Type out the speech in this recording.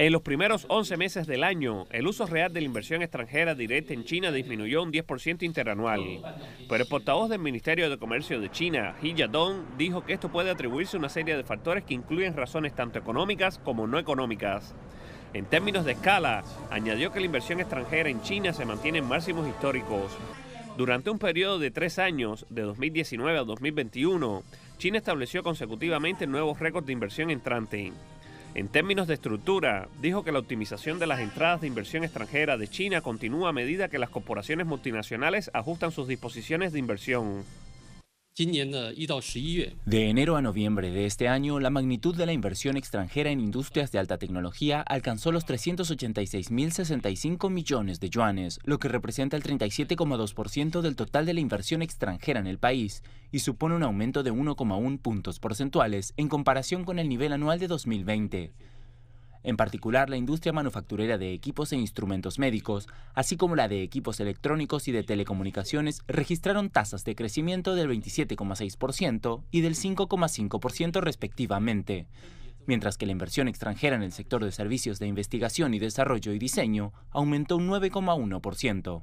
En los primeros 11 meses del año, el uso real de la inversión extranjera directa en China disminuyó un 10% interanual. Pero el portavoz del Ministerio de Comercio de China, He Yadong, dijo que esto puede atribuirse a una serie de factores que incluyen razones tanto económicas como no económicas. En términos de escala, añadió que la inversión extranjera en China se mantiene en máximos históricos. Durante un periodo de tres años, de 2019 a 2021, China estableció consecutivamente nuevos récords de inversión entrante. En términos de estructura, dijo que la optimización de las entradas de inversión extranjera de China continúa a medida que las corporaciones multinacionales ajustan sus disposiciones de inversión. De enero a noviembre de este año, la magnitud de la inversión extranjera en industrias de alta tecnología alcanzó los 386.065 millones de yuanes, lo que representa el 37,2% del total de la inversión extranjera en el país y supone un aumento de 1,1 puntos porcentuales en comparación con el nivel anual de 2020 en particular la industria manufacturera de equipos e instrumentos médicos, así como la de equipos electrónicos y de telecomunicaciones, registraron tasas de crecimiento del 27,6% y del 5,5% respectivamente, mientras que la inversión extranjera en el sector de servicios de investigación y desarrollo y diseño aumentó un 9,1%.